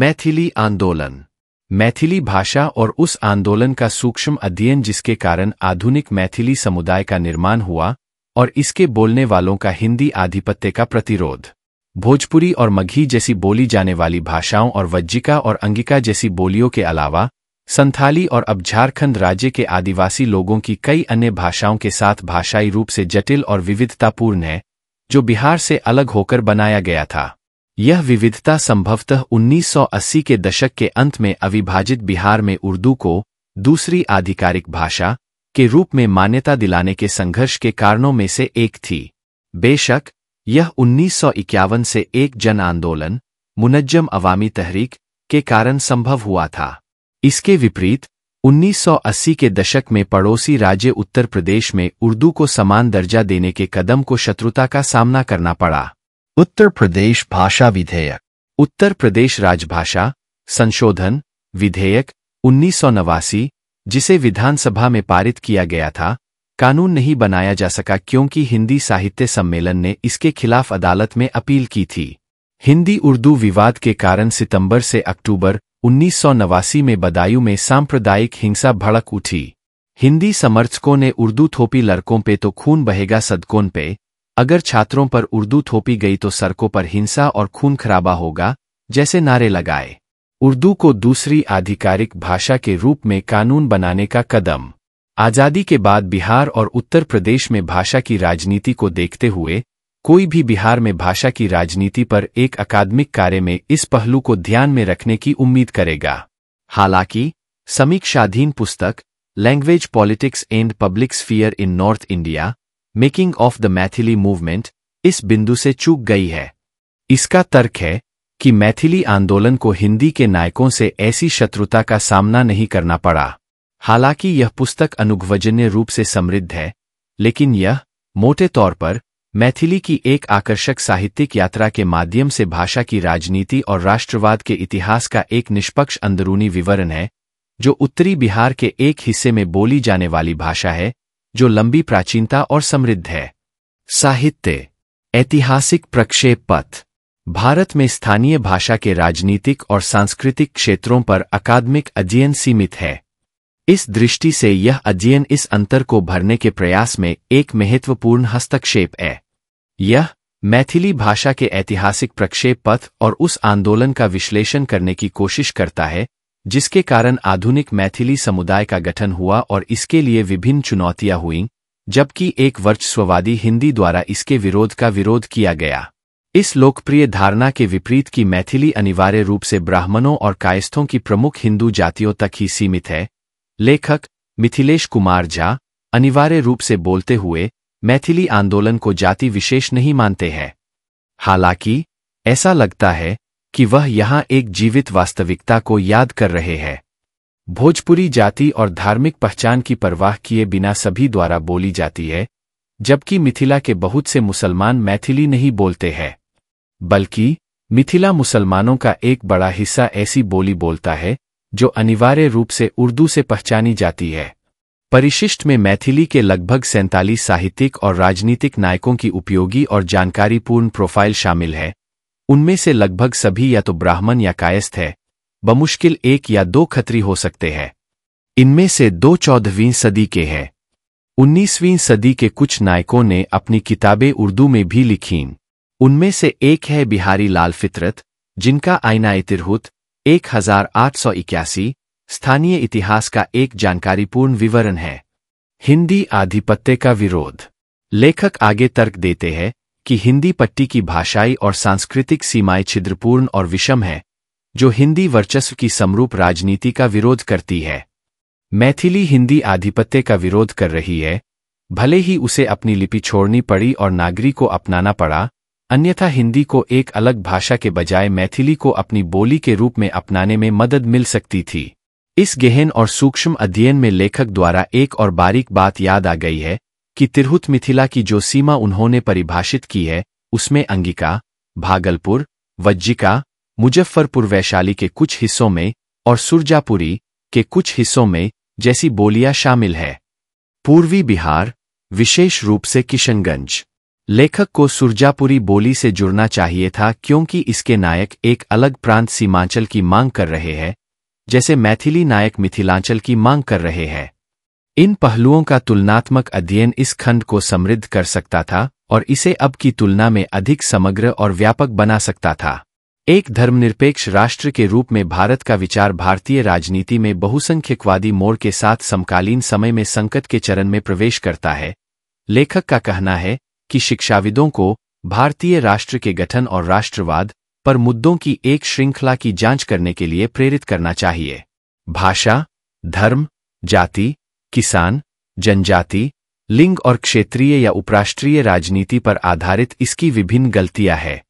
मैथिली आंदोलन मैथिली भाषा और उस आंदोलन का सूक्ष्म अध्ययन जिसके कारण आधुनिक मैथिली समुदाय का निर्माण हुआ और इसके बोलने वालों का हिंदी आधिपत्य का प्रतिरोध भोजपुरी और मघी जैसी बोली जाने वाली भाषाओं और वज्जिका और अंगिका जैसी बोलियों के अलावा संथाली और अब झारखंड राज्य के आदिवासी लोगों की कई अन्य भाषाओं के साथ भाषाई रूप से जटिल और विविधतापूर्ण है जो बिहार से अलग होकर बनाया गया था यह विविधता संभवतः 1980 के दशक के अंत में अविभाजित बिहार में उर्दू को दूसरी आधिकारिक भाषा के रूप में मान्यता दिलाने के संघर्ष के कारणों में से एक थी बेशक यह 1951 से एक जन आंदोलन मुनज्जम अवामी तहरीक के कारण संभव हुआ था इसके विपरीत 1980 के दशक में पड़ोसी राज्य उत्तर प्रदेश में उर्दू को समान दर्जा देने के कदम को शत्रुता का सामना करना पड़ा उत्तर प्रदेश भाषा विधेयक उत्तर प्रदेश राजभाषा संशोधन विधेयक उन्नीस जिसे विधानसभा में पारित किया गया था कानून नहीं बनाया जा सका क्योंकि हिंदी साहित्य सम्मेलन ने इसके खिलाफ अदालत में अपील की थी हिंदी उर्दू विवाद के कारण सितंबर से अक्टूबर उन्नीस में बदायूं में सांप्रदायिक हिंसा भड़क उठी हिंदी समर्थकों ने उर्दू थोपी लड़कों पे तो खून बहेगा सदकोन पे अगर छात्रों पर उर्दू थोपी गई तो सड़कों पर हिंसा और खून खराबा होगा जैसे नारे लगाए उर्दू को दूसरी आधिकारिक भाषा के रूप में कानून बनाने का कदम आज़ादी के बाद बिहार और उत्तर प्रदेश में भाषा की राजनीति को देखते हुए कोई भी बिहार में भाषा की राजनीति पर एक अकादमिक कार्य में इस पहलू को ध्यान में रखने की उम्मीद करेगा हालांकि समीक्षाधीन पुस्तक language politics and public sphere in North India making of the Maithili movement इस बिंदु से चूक गई है इसका तर्क है कि मैथिली आंदोलन को हिंदी के नायकों से ऐसी शत्रुता का सामना नहीं करना पड़ा हालांकि यह पुस्तक अनुग्वजन्य रूप से समृद्ध है लेकिन यह मोटे तौर पर मैथिली की एक आकर्षक साहित्यिक यात्रा के माध्यम से भाषा की राजनीति और राष्ट्रवाद के इतिहास का एक निष्पक्ष अंदरूनी विवरण है जो उत्तरी बिहार के एक हिस्से में बोली जाने वाली भाषा है जो लंबी प्राचीनता और समृद्ध है साहित्य ऐतिहासिक प्रक्षेप पथ भारत में स्थानीय भाषा के राजनीतिक और सांस्कृतिक क्षेत्रों पर अकादमिक अध्ययन सीमित है इस दृष्टि से यह अध्ययन इस अंतर को भरने के प्रयास में एक महत्वपूर्ण हस्तक्षेप है यह मैथिली भाषा के ऐतिहासिक प्रक्षेप पथ और उस आंदोलन का विश्लेषण करने की कोशिश करता है जिसके कारण आधुनिक मैथिली समुदाय का गठन हुआ और इसके लिए विभिन्न चुनौतियां हुईं जबकि एक वर्चस्ववादी हिंदी द्वारा इसके विरोध का विरोध किया गया इस लोकप्रिय धारणा के विपरीत कि मैथिली अनिवार्य रूप से ब्राह्मणों और कायस्थों की प्रमुख हिंदू जातियों तक ही सीमित है लेखक मिथिलेश कुमार झा अनिवार्य रूप से बोलते हुए मैथिली आंदोलन को जाति विशेष नहीं मानते हैं हालांकि ऐसा लगता है कि वह यहाँ एक जीवित वास्तविकता को याद कर रहे हैं भोजपुरी जाति और धार्मिक पहचान की परवाह किए बिना सभी द्वारा बोली जाती है जबकि मिथिला के बहुत से मुसलमान मैथिली नहीं बोलते हैं बल्कि मिथिला मुसलमानों का एक बड़ा हिस्सा ऐसी बोली बोलता है जो अनिवार्य रूप से उर्दू से पहचानी जाती है परिशिष्ट में मैथिली के लगभग सैंतालीस साहित्यिक और राजनीतिक नायकों की उपयोगी और जानकारीपूर्ण प्रोफाइल शामिल है उनमें से लगभग सभी या तो ब्राह्मण या कायस्थ है बमुश्किल एक या दो खतरी हो सकते हैं इनमें से दो चौदहवीं सदी के हैं उन्नीसवीं सदी के कुछ नायकों ने अपनी किताबें उर्दू में भी लिखीं उनमें से एक है बिहारी लाल फितरत जिनका आईना तिरहुत एक हजार आठ सौ इक्यासी स्थानीय इतिहास का एक जानकारीपूर्ण विवरण है हिंदी आधिपत्य का विरोध लेखक आगे तर्क देते हैं कि हिंदी पट्टी की भाषाई और सांस्कृतिक सीमाएं छिद्रपूर्ण और विषम है जो हिंदी वर्चस्व की समरूप राजनीति का विरोध करती है मैथिली हिंदी आधिपत्य का विरोध कर रही है भले ही उसे अपनी लिपि छोड़नी पड़ी और नागरी को अपनाना पड़ा अन्यथा हिंदी को एक अलग भाषा के बजाय मैथिली को अपनी बोली के रूप में अपनाने में मदद मिल सकती थी इस गहन और सूक्ष्म अध्ययन में लेखक द्वारा एक और बारीक बात याद आ गई है कि तिरहुत मिथिला की जो सीमा उन्होंने परिभाषित की है उसमें अंगिका भागलपुर वज्जिका मुजफ्फरपुर वैशाली के कुछ हिस्सों में और सुरजापुरी के कुछ हिस्सों में जैसी बोलियां शामिल है पूर्वी बिहार विशेष रूप से किशनगंज लेखक को सुरजापुरी बोली से जुड़ना चाहिए था क्योंकि इसके नायक एक अलग प्रांत सीमांचल की मांग कर रहे हैं जैसे मैथिली नायक मिथिलांचल की मांग कर रहे हैं इन पहलुओं का तुलनात्मक अध्ययन इस खंड को समृद्ध कर सकता था और इसे अब की तुलना में अधिक समग्र और व्यापक बना सकता था एक धर्मनिरपेक्ष राष्ट्र के रूप में भारत का विचार भारतीय राजनीति में बहुसंख्यकवादी मोड़ के साथ समकालीन समय में संकट के चरण में प्रवेश करता है लेखक का कहना है कि शिक्षाविदों को भारतीय राष्ट्र के गठन और राष्ट्रवाद पर मुद्दों की एक श्रृंखला की जांच करने के लिए प्रेरित करना चाहिए भाषा धर्म जाति किसान जनजाति लिंग और क्षेत्रीय या उपराष्ट्रीय राजनीति पर आधारित इसकी विभिन्न गलतियां हैं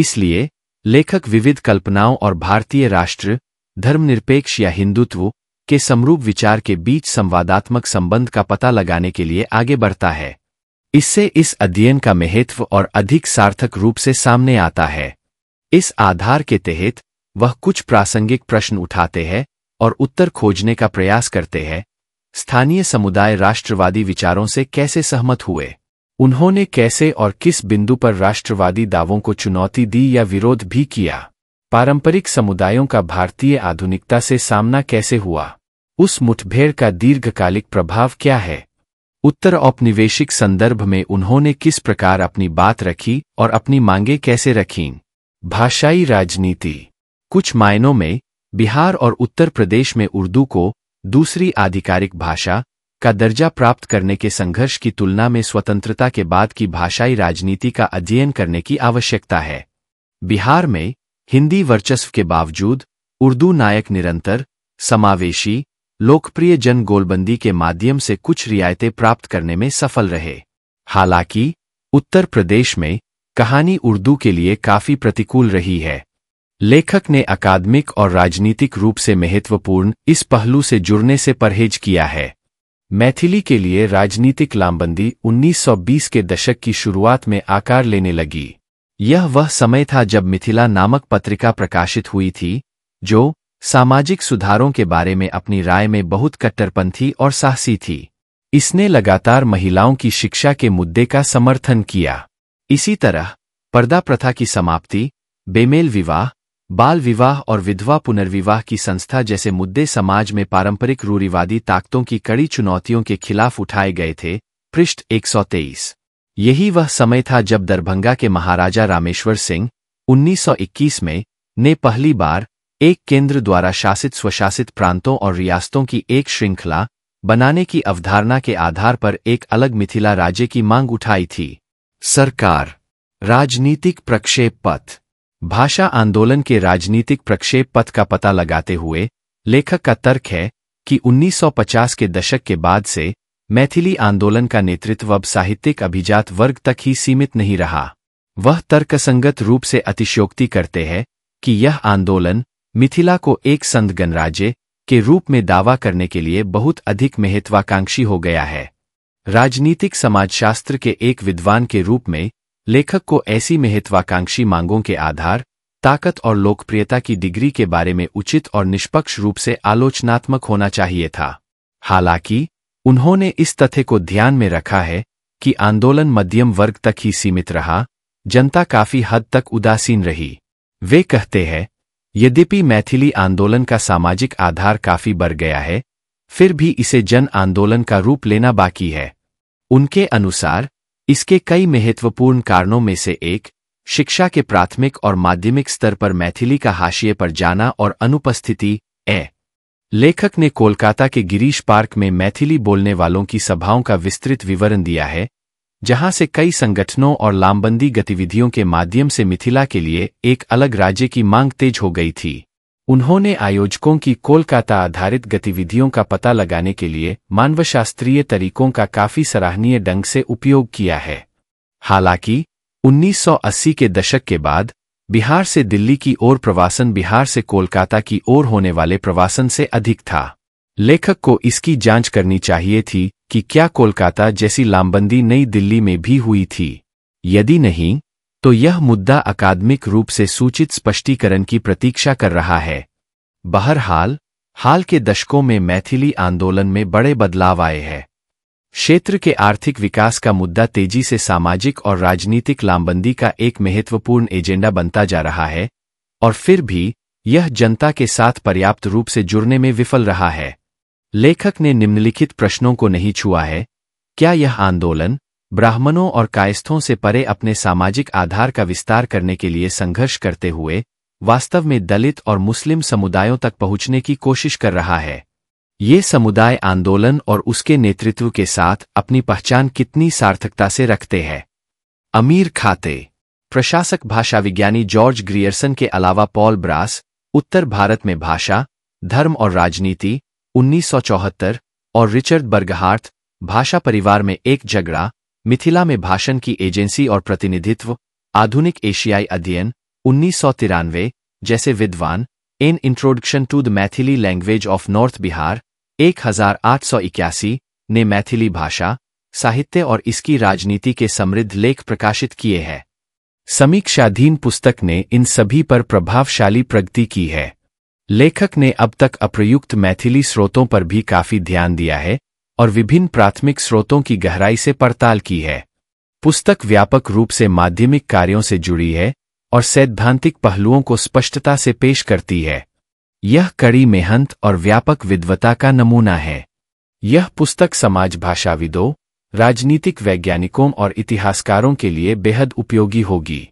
इसलिए लेखक विविध कल्पनाओं और भारतीय राष्ट्र धर्मनिरपेक्ष या हिंदुत्व के समरूप विचार के बीच संवादात्मक संबंध का पता लगाने के लिए आगे बढ़ता है इससे इस अध्ययन का महत्व और अधिक सार्थक रूप से सामने आता है इस आधार के तहत वह कुछ प्रासंगिक प्रश्न उठाते हैं और उत्तर खोजने का प्रयास करते हैं स्थानीय समुदाय राष्ट्रवादी विचारों से कैसे सहमत हुए उन्होंने कैसे और किस बिंदु पर राष्ट्रवादी दावों को चुनौती दी या विरोध भी किया पारंपरिक समुदायों का भारतीय आधुनिकता से सामना कैसे हुआ उस मुठभेड़ का दीर्घकालिक प्रभाव क्या है उत्तर औपनिवेशिक संदर्भ में उन्होंने किस प्रकार अपनी बात रखी और अपनी मांगे कैसे रखीं भाषाई राजनीति कुछ मायनों में बिहार और उत्तर प्रदेश में उर्दू को दूसरी आधिकारिक भाषा का दर्जा प्राप्त करने के संघर्ष की तुलना में स्वतंत्रता के बाद की भाषाई राजनीति का अध्ययन करने की आवश्यकता है बिहार में हिंदी वर्चस्व के बावजूद उर्दू नायक निरंतर समावेशी लोकप्रिय जन गोलबंदी के माध्यम से कुछ रियायतें प्राप्त करने में सफल रहे हालांकि उत्तर प्रदेश में कहानी उर्दू के लिए काफी प्रतिकूल रही है लेखक ने अकादमिक और राजनीतिक रूप से महत्वपूर्ण इस पहलू से जुड़ने से परहेज किया है मैथिली के लिए राजनीतिक लामबंदी 1920 के दशक की शुरुआत में आकार लेने लगी यह वह समय था जब मिथिला नामक पत्रिका प्रकाशित हुई थी जो सामाजिक सुधारों के बारे में अपनी राय में बहुत कट्टरपंथी और साहसी थी इसने लगातार महिलाओं की शिक्षा के मुद्दे का समर्थन किया इसी तरह पर्दा प्रथा की समाप्ति बेमेल विवाह बाल विवाह और विधवा पुनर्विवाह की संस्था जैसे मुद्दे समाज में पारंपरिक रूढ़िवादी ताकतों की कड़ी चुनौतियों के खिलाफ उठाए गए थे पृष्ठ 123 यही वह समय था जब दरभंगा के महाराजा रामेश्वर सिंह 1921 में ने पहली बार एक केंद्र द्वारा शासित स्वशासित प्रांतों और रियासतों की एक श्रृंखला बनाने की अवधारणा के आधार पर एक अलग मिथिला राज्य की मांग उठाई थी सरकार राजनीतिक प्रक्षेप पथ भाषा आंदोलन के राजनीतिक प्रक्षेप पथ का पता लगाते हुए लेखक का तर्क है कि 1950 के दशक के बाद से मैथिली आंदोलन का नेतृत्व अब साहित्यिक अभिजात वर्ग तक ही सीमित नहीं रहा वह तर्कसंगत रूप से अतिशयोक्ति करते हैं कि यह आंदोलन मिथिला को एक संत गणराज्य के रूप में दावा करने के लिए बहुत अधिक महत्वाकांक्षी हो गया है राजनीतिक समाजशास्त्र के एक विद्वान के रूप में लेखक को ऐसी महत्वाकांक्षी मांगों के आधार ताकत और लोकप्रियता की डिग्री के बारे में उचित और निष्पक्ष रूप से आलोचनात्मक होना चाहिए था हालांकि उन्होंने इस तथ्य को ध्यान में रखा है कि आंदोलन मध्यम वर्ग तक ही सीमित रहा जनता काफी हद तक उदासीन रही वे कहते हैं यद्यपि मैथिली आंदोलन का सामाजिक आधार काफी बढ़ गया है फिर भी इसे जन आंदोलन का रूप लेना बाकी है उनके अनुसार इसके कई महत्वपूर्ण कारणों में से एक शिक्षा के प्राथमिक और माध्यमिक स्तर पर मैथिली का हाशिए पर जाना और अनुपस्थिति ए लेखक ने कोलकाता के गिरीश पार्क में मैथिली बोलने वालों की सभाओं का विस्तृत विवरण दिया है जहां से कई संगठनों और लामबंदी गतिविधियों के माध्यम से मिथिला के लिए एक अलग राज्य की मांग तेज हो गई थी उन्होंने आयोजकों की कोलकाता आधारित गतिविधियों का पता लगाने के लिए मानवशास्त्रीय तरीकों का काफी सराहनीय ढंग से उपयोग किया है हालांकि 1980 के दशक के बाद बिहार से दिल्ली की ओर प्रवासन बिहार से कोलकाता की ओर होने वाले प्रवासन से अधिक था लेखक को इसकी जांच करनी चाहिए थी कि क्या कोलकाता जैसी लामबंदी नई दिल्ली में भी हुई थी यदि नहीं तो यह मुद्दा अकादमिक रूप से सूचित स्पष्टीकरण की प्रतीक्षा कर रहा है बहरहाल हाल के दशकों में मैथिली आंदोलन में बड़े बदलाव आए हैं क्षेत्र के आर्थिक विकास का मुद्दा तेजी से सामाजिक और राजनीतिक लामबंदी का एक महत्वपूर्ण एजेंडा बनता जा रहा है और फिर भी यह जनता के साथ पर्याप्त रूप से जुड़ने में विफल रहा है लेखक ने निम्नलिखित प्रश्नों को नहीं छुआ है क्या यह आंदोलन ब्राह्मणों और कायस्थों से परे अपने सामाजिक आधार का विस्तार करने के लिए संघर्ष करते हुए वास्तव में दलित और मुस्लिम समुदायों तक पहुंचने की कोशिश कर रहा है ये समुदाय आंदोलन और उसके नेतृत्व के साथ अपनी पहचान कितनी सार्थकता से रखते हैं अमीर खाते प्रशासक भाषा विज्ञानी जॉर्ज ग्रियर्सन के अलावा पॉल ब्रास उत्तर भारत में भाषा धर्म और राजनीति 1974 और रिचर्ड बर्गहार्थ भाषा परिवार में एक झगड़ा मिथिला में भाषण की एजेंसी और प्रतिनिधित्व आधुनिक एशियाई अध्ययन उन्नीस जैसे विद्वान in introduction to the Maithili language of north Bihar 1881 ने मैथिली भाषा साहित्य और इसकी राजनीति के समृद्ध लेख प्रकाशित किए हैं समीक्षाधीन पुस्तक ने इन सभी पर प्रभावशाली प्रगति की है लेखक ने अब तक अप्रयुक्त मैथिली स्रोतों पर भी काफी ध्यान दिया है और विभिन्न प्राथमिक स्रोतों की गहराई से पड़ताल की है पुस्तक व्यापक रूप से माध्यमिक कार्यों से जुड़ी है और सैद्धांतिक पहलुओं को स्पष्टता से पेश करती है यह कड़ी मेहंत और व्यापक विद्वता का नमूना है यह पुस्तक समाज भाषाविदों राजनीतिक वैज्ञानिकों और इतिहासकारों के लिए बेहद उपयोगी होगी